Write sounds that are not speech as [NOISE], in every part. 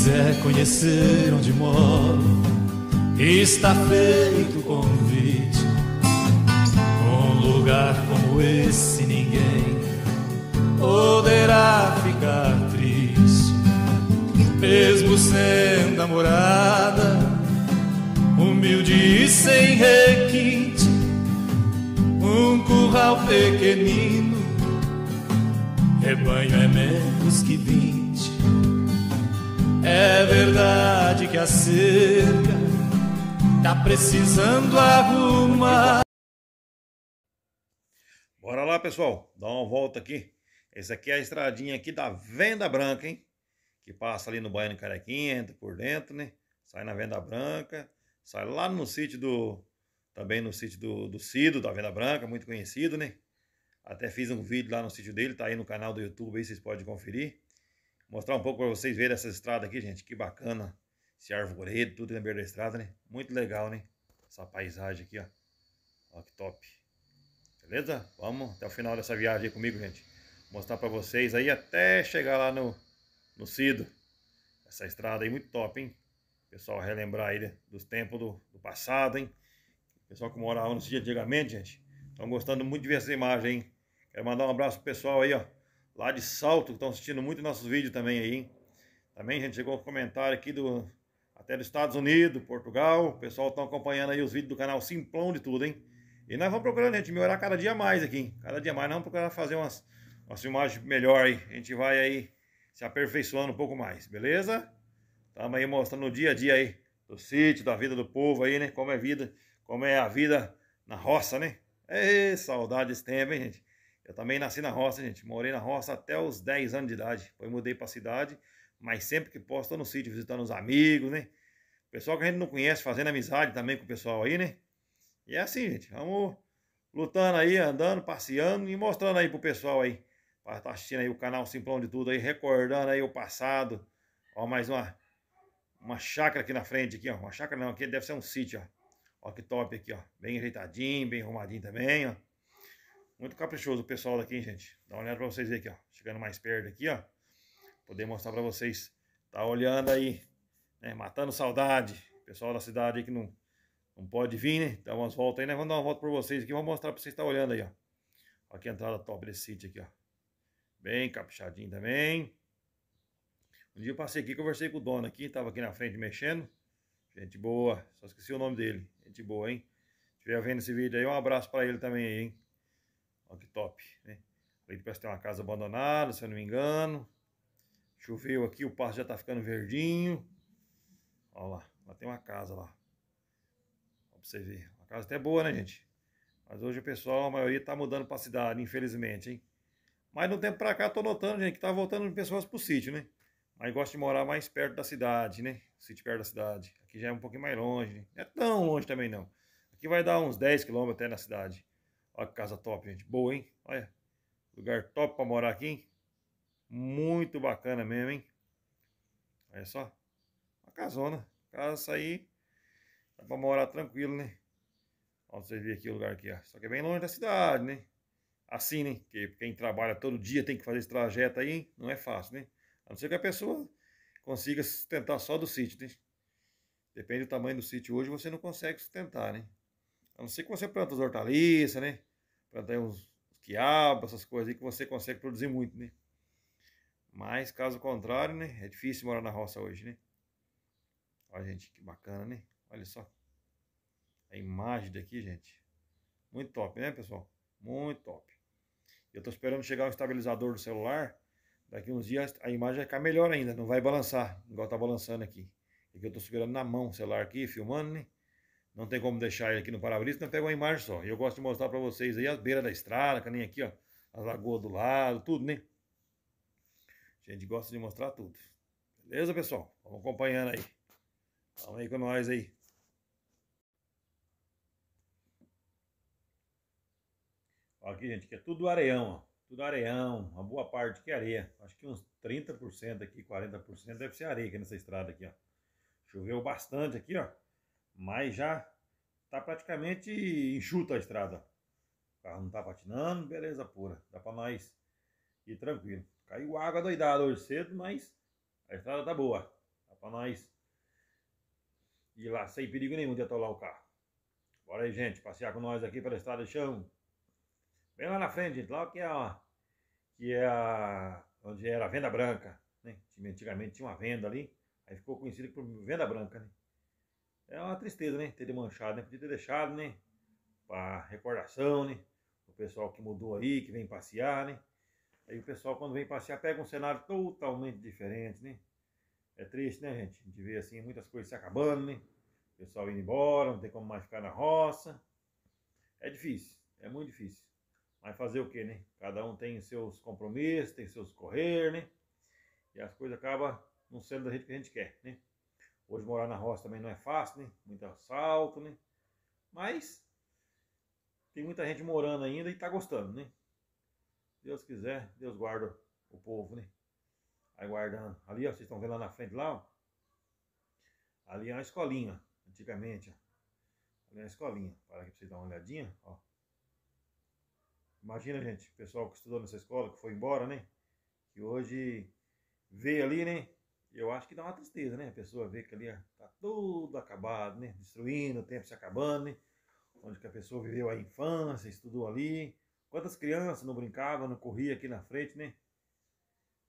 quiser conhecer onde moro, está feito o convite. Um lugar como esse ninguém poderá ficar triste, mesmo sendo a morada humilde e sem requinte, um curral pequenino, rebanho é menos que vinte. É verdade que a cerca tá precisando arrumar. Bora lá, pessoal, dá uma volta aqui. Essa aqui é a estradinha aqui da Venda Branca, hein? Que passa ali no Baiano Carequinha, entra por dentro, né? Sai na Venda Branca, sai lá no sítio do... Também no sítio do, do Cido, da Venda Branca, muito conhecido, né? Até fiz um vídeo lá no sítio dele, tá aí no canal do YouTube, aí vocês podem conferir. Mostrar um pouco para vocês verem essa estrada aqui, gente. Que bacana. Esse arvoredo, tudo na beira da estrada, né? Muito legal, né? Essa paisagem aqui, ó. Ó que top. Beleza? Vamos até o final dessa viagem aí comigo, gente. Mostrar para vocês aí até chegar lá no, no Cido. Essa estrada aí muito top, hein? Pessoal, relembrar aí né? dos tempos do, do passado, hein? Pessoal que morava no Cido antigamente, gente. Estão gostando muito de ver essa imagem, hein? Quero mandar um abraço pro pessoal aí, ó lá de Salto, que estão assistindo muito nossos vídeos também aí. Hein? Também, gente, chegou um comentário aqui do até dos Estados Unidos, Portugal. O pessoal estão tá acompanhando aí os vídeos do canal Simplão de tudo, hein? E nós vamos procurando, gente, melhorar cada dia mais aqui. Hein? Cada dia mais nós vamos procurar fazer umas, umas filmagens melhor aí. A gente vai aí se aperfeiçoando um pouco mais, beleza? Estamos aí mostrando o dia a dia aí do sítio, da vida do povo aí, né? Como é vida, como é a vida na roça, né? É saudade desse tempo, hein, gente? Eu também nasci na roça, gente. Morei na roça até os 10 anos de idade. Depois mudei para a cidade, mas sempre que posso, estou no sítio visitando os amigos, né? Pessoal que a gente não conhece, fazendo amizade também com o pessoal aí, né? E é assim, gente. Vamos lutando aí, andando, passeando e mostrando aí pro pessoal aí. para estar tá assistindo aí o canal Simplão de Tudo aí, recordando aí o passado. Ó, mais uma, uma chácara aqui na frente, aqui, ó. Uma chácara não, aqui deve ser um sítio, ó. Ó que top aqui, ó. Bem ajeitadinho, bem arrumadinho também, ó. Muito caprichoso o pessoal daqui, gente. Dá uma olhada pra vocês aqui, ó. Chegando mais perto aqui, ó. Poder mostrar pra vocês. Tá olhando aí, né? Matando saudade. Pessoal da cidade aí que não, não pode vir, né? Dá umas voltas aí, né? Vamos dar uma volta pra vocês aqui. Vamos mostrar pra vocês que tá olhando aí, ó. Aqui que entrada top desse sítio aqui, ó. Bem caprichadinho também. Um dia eu passei aqui, conversei com o dono aqui, tava aqui na frente mexendo. Gente boa, só esqueci o nome dele. Gente boa, hein? Se estiver vendo esse vídeo aí, um abraço pra ele também aí, hein? Olha que top, né? Ali parece que tem uma casa abandonada, se eu não me engano. Choveu aqui, o pasto já tá ficando verdinho. Olha lá, lá tem uma casa lá. pra você ver. Uma casa até boa, né, gente? Mas hoje o pessoal, a maioria tá mudando pra cidade, infelizmente, hein? Mas no tempo pra cá, tô notando, gente, que tá voltando pessoas pro sítio, né? Mas gosta de morar mais perto da cidade, né? Sítio perto da cidade. Aqui já é um pouquinho mais longe, né? Não é tão longe também, não. Aqui vai dar uns 10 quilômetros até na cidade. Olha que casa top, gente. Boa, hein? Olha. Lugar top pra morar aqui, hein? Muito bacana mesmo, hein? Olha só. Uma casona. Casa aí. Dá pra morar tranquilo, né? Ó, vocês verem aqui o lugar aqui, ó. Só que é bem longe da cidade, né? Assim, né? Porque quem trabalha todo dia tem que fazer esse trajeto aí, hein? não é fácil, né? A não ser que a pessoa consiga sustentar só do sítio, né? Depende do tamanho do sítio hoje, você não consegue sustentar, né? A não ser que você planta as hortaliças, né? plantar uns quiabos, essas coisas aí que você consegue produzir muito, né? Mas caso contrário, né? É difícil morar na roça hoje, né? Olha, gente, que bacana, né? Olha só. A imagem daqui, gente. Muito top, né, pessoal? Muito top. Eu tô esperando chegar o estabilizador do celular. Daqui uns dias a imagem vai ficar melhor ainda. Não vai balançar, igual tá balançando aqui. É que eu tô segurando na mão o celular aqui, filmando, né? não tem como deixar ele aqui no para-brisa, então pega uma imagem só. E eu gosto de mostrar para vocês aí as beiras da estrada, que nem aqui, ó, as lagoas do lado, tudo, né? A gente gosta de mostrar tudo. Beleza, pessoal? Vamos acompanhando aí. Vamos aí com nós aí. Aqui, gente, que é tudo areião, ó. Tudo areião, uma boa parte que é areia. Acho que uns 30% aqui, 40% deve ser areia aqui nessa estrada aqui, ó. Choveu bastante aqui, ó mas já tá praticamente enxuta a estrada. O carro não tá patinando, beleza pura, dá para nós ir tranquilo. Caiu água doidada hoje cedo, mas a estrada tá boa, dá para nós ir lá sem perigo nenhum de atolar o carro. Bora aí, gente, passear com nós aqui pela estrada de chão. Bem lá na frente, gente, lá que é a, que é a, onde era a venda branca, né? Antigamente tinha uma venda ali, aí ficou conhecido por venda branca, né? É uma tristeza, né? Ter manchado, né? Podia ter deixado, né? Pra recordação, né? O pessoal que mudou aí, que vem passear, né? Aí o pessoal, quando vem passear, pega um cenário totalmente diferente, né? É triste, né, gente? A gente vê, assim, muitas coisas se acabando, né? O pessoal indo embora, não tem como mais ficar na roça. É difícil, é muito difícil. Mas fazer o quê, né? Cada um tem seus compromissos, tem seus correr, né? E as coisas acabam não sendo da gente que a gente quer, né? Hoje morar na roça também não é fácil, né? Muito assalto, né? Mas tem muita gente morando ainda e tá gostando, né? Deus quiser, Deus guarda o povo, né? Aí guardando. Ali, ó, vocês estão vendo lá na frente lá, ó. Ali é uma escolinha, antigamente, ó. Ali é uma escolinha. Para aqui pra vocês dar uma olhadinha, ó. Imagina, gente, o pessoal que estudou nessa escola, que foi embora, né? Que hoje veio ali, né? eu acho que dá uma tristeza, né? A pessoa vê que ali tá tudo acabado, né? Destruindo, o tempo se acabando, né? Onde que a pessoa viveu a infância, estudou ali. Quantas crianças não brincavam, não corria aqui na frente, né?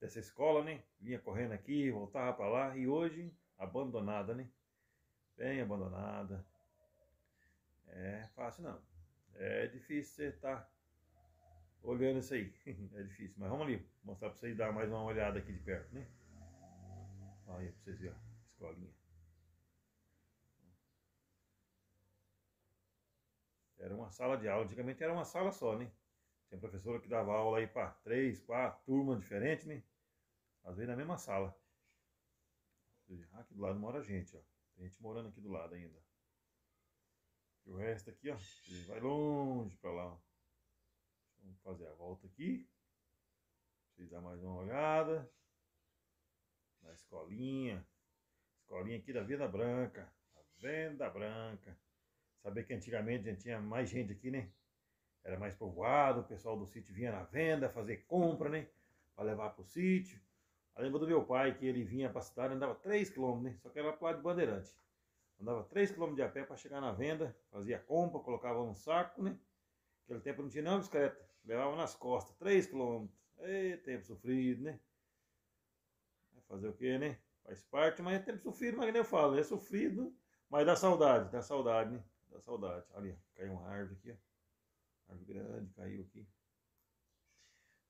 Dessa escola, né? Vinha correndo aqui, voltava para lá e hoje abandonada, né? Bem abandonada. É fácil não. É difícil você estar tá olhando isso aí. [LAUGHS] é difícil, mas vamos ali mostrar para vocês dar mais uma olhada aqui de perto, né? Olha aí pra vocês verem, escolinha. Era uma sala de aula, antigamente era uma sala só, né? Tinha professora que dava aula aí para três, quatro turmas diferentes, né? Às vezes na mesma sala. Ah, aqui do lado mora gente, ó. Tem gente morando aqui do lado ainda. E o resto aqui, ó, vai longe para lá. Ó. Vamos fazer a volta aqui. Vocês dar mais uma olhada na escolinha, escolinha aqui da Venda Branca, a Venda Branca. Saber que antigamente a gente tinha mais gente aqui, né? Era mais povoado, o pessoal do sítio vinha na venda fazer compra, né? Para levar para o sítio. Eu lembro do meu pai que ele vinha para cidade, andava 3km, né? Só que era pro lado de Bandeirante. Andava 3km de a pé para chegar na venda, fazia compra, colocava no saco, né? Naquele tempo não tinha não bicicleta, levava nas costas, 3km. Ei, tempo sofrido, né? Fazer o quê, né? Faz parte, mas é tempo sofrido, mas nem eu falo, é sofrido, mas dá saudade, dá saudade, né? Dá saudade. Ali, caiu uma árvore aqui, ó. Árvore grande, caiu aqui.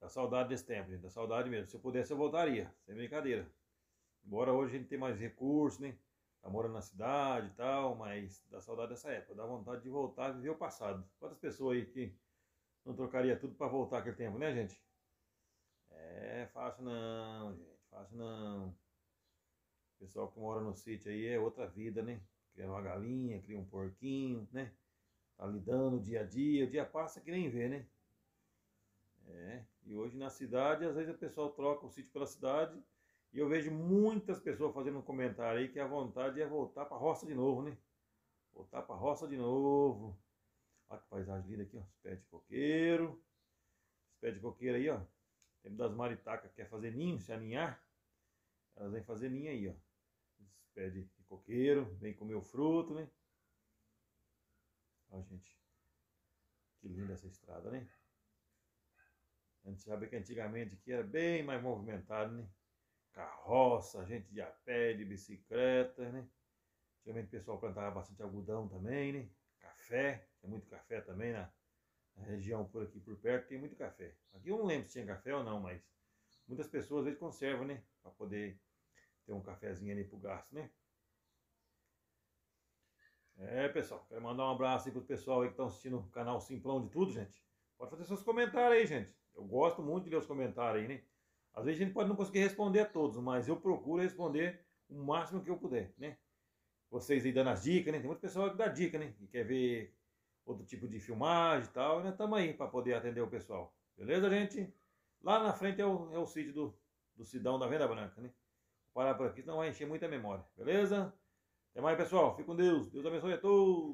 Dá saudade desse tempo, gente. Dá saudade mesmo. Se eu pudesse, eu voltaria. Sem brincadeira. Embora hoje a gente tenha mais recursos, né? Tá morando na cidade e tal, mas dá saudade dessa época. Dá vontade de voltar e viver o passado. Quantas pessoas aí que não trocaria tudo para voltar aquele tempo, né, gente? É fácil não, gente fácil assim, não. O pessoal que mora no sítio aí é outra vida, né? Cria uma galinha, cria um porquinho, né? Tá lidando dia a dia, o dia passa que nem vê, né? É, e hoje na cidade, às vezes o pessoal troca o sítio pela cidade e eu vejo muitas pessoas fazendo um comentário aí que a vontade é voltar para roça de novo, né? Voltar para roça de novo. Olha que paisagem linda aqui, ó. Os pés de coqueiro. Os pés de coqueiro aí, ó. Tem das maritacas que quer fazer ninho, se aninhar, elas vêm fazer ninho aí, ó. Eles pedem de coqueiro, vem comer o fruto, né? Ó, gente. Que linda essa estrada, né? A gente sabe que antigamente aqui era bem mais movimentado, né? Carroça, gente de a pé, de bicicleta, né? Antigamente o pessoal plantava bastante algodão também, né? Café, tem muito café também na, a região por aqui por perto tem muito café. Aqui eu não lembro se tinha café ou não, mas muitas pessoas às vezes conservam, né? Para poder ter um cafezinho ali pro gasto, né? É, pessoal, quero mandar um abraço aí pro pessoal aí que estão assistindo o canal Simplão de Tudo, gente. Pode fazer seus comentários aí, gente. Eu gosto muito de ler os comentários aí, né? Às vezes a gente pode não conseguir responder a todos, mas eu procuro responder o máximo que eu puder, né? Vocês aí dando as dicas, né? Tem muito pessoal que dá dica, né? Que quer ver outro tipo de filmagem e tal. E estamos aí para poder atender o pessoal. Beleza, gente? Lá na frente é o, é o sítio do, do Sidão da Venda Branca, né? Vou parar por aqui, senão vai encher muita memória. Beleza? Até mais, pessoal. Fique com Deus. Deus abençoe a todos.